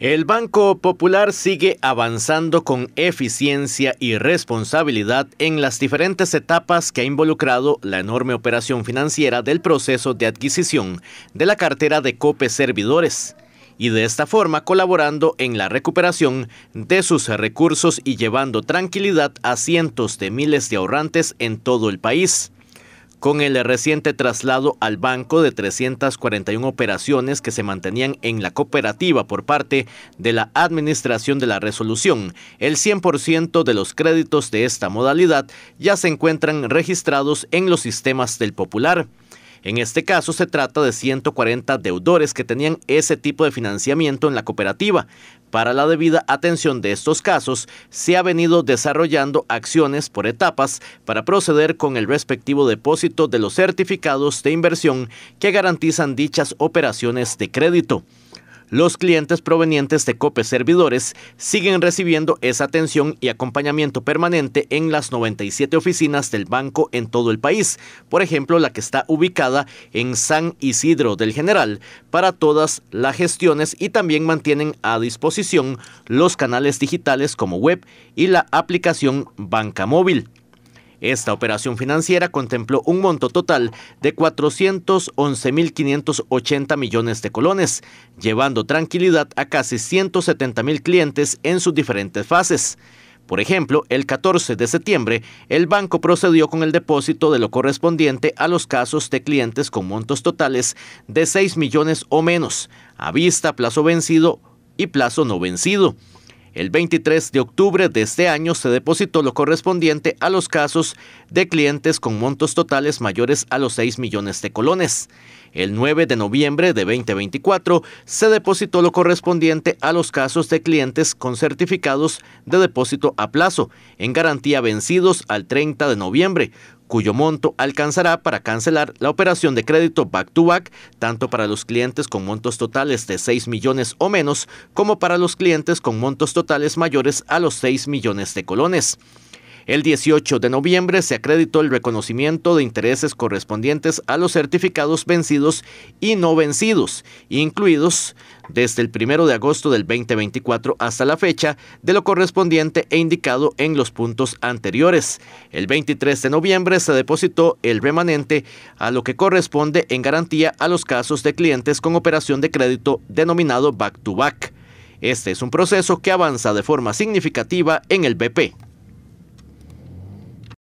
El Banco Popular sigue avanzando con eficiencia y responsabilidad en las diferentes etapas que ha involucrado la enorme operación financiera del proceso de adquisición de la cartera de COPE Servidores y de esta forma colaborando en la recuperación de sus recursos y llevando tranquilidad a cientos de miles de ahorrantes en todo el país con el reciente traslado al banco de 341 operaciones que se mantenían en la cooperativa por parte de la Administración de la Resolución. El 100% de los créditos de esta modalidad ya se encuentran registrados en los sistemas del Popular. En este caso se trata de 140 deudores que tenían ese tipo de financiamiento en la cooperativa. Para la debida atención de estos casos, se ha venido desarrollando acciones por etapas para proceder con el respectivo depósito de los certificados de inversión que garantizan dichas operaciones de crédito. Los clientes provenientes de COPE Servidores siguen recibiendo esa atención y acompañamiento permanente en las 97 oficinas del banco en todo el país, por ejemplo la que está ubicada en San Isidro del General, para todas las gestiones y también mantienen a disposición los canales digitales como web y la aplicación Banca Móvil. Esta operación financiera contempló un monto total de 411.580 millones de colones, llevando tranquilidad a casi 170.000 clientes en sus diferentes fases. Por ejemplo, el 14 de septiembre, el banco procedió con el depósito de lo correspondiente a los casos de clientes con montos totales de 6 millones o menos, a vista, plazo vencido y plazo no vencido. El 23 de octubre de este año se depositó lo correspondiente a los casos de clientes con montos totales mayores a los 6 millones de colones. El 9 de noviembre de 2024 se depositó lo correspondiente a los casos de clientes con certificados de depósito a plazo en garantía vencidos al 30 de noviembre, cuyo monto alcanzará para cancelar la operación de crédito back-to-back, tanto para los clientes con montos totales de 6 millones o menos, como para los clientes con montos totales mayores a los 6 millones de colones. El 18 de noviembre se acreditó el reconocimiento de intereses correspondientes a los certificados vencidos y no vencidos, incluidos desde el 1 de agosto del 2024 hasta la fecha de lo correspondiente e indicado en los puntos anteriores. El 23 de noviembre se depositó el remanente a lo que corresponde en garantía a los casos de clientes con operación de crédito denominado back-to-back. -back. Este es un proceso que avanza de forma significativa en el BP.